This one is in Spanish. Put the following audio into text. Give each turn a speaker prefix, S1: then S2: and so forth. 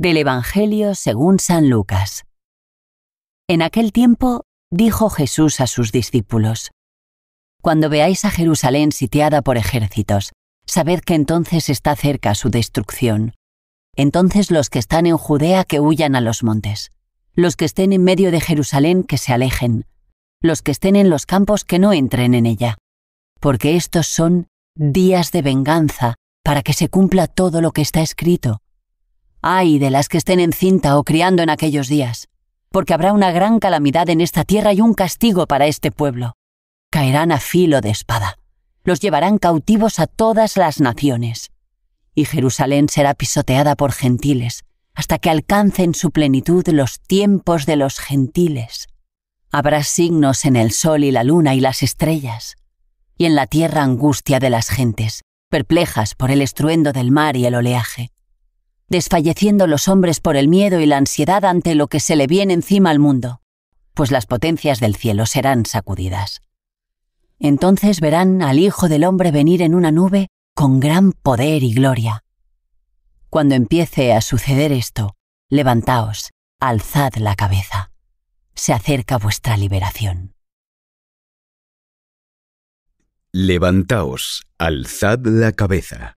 S1: Del Evangelio según San Lucas. En aquel tiempo dijo Jesús a sus discípulos, Cuando veáis a Jerusalén sitiada por ejércitos, sabed que entonces está cerca su destrucción. Entonces los que están en Judea que huyan a los montes, los que estén en medio de Jerusalén que se alejen, los que estén en los campos que no entren en ella, porque estos son días de venganza para que se cumpla todo lo que está escrito Ay de las que estén encinta o criando en aquellos días, porque habrá una gran calamidad en esta tierra y un castigo para este pueblo. Caerán a filo de espada. Los llevarán cautivos a todas las naciones. Y Jerusalén será pisoteada por gentiles, hasta que alcancen su plenitud los tiempos de los gentiles. Habrá signos en el sol y la luna y las estrellas, y en la tierra angustia de las gentes, perplejas por el estruendo del mar y el oleaje, desfalleciendo los hombres por el miedo y la ansiedad ante lo que se le viene encima al mundo, pues las potencias del cielo serán sacudidas. Entonces verán al Hijo del Hombre venir en una nube con gran poder y gloria. Cuando empiece a suceder esto, levantaos, alzad la cabeza. Se acerca vuestra liberación. Levantaos, alzad la cabeza.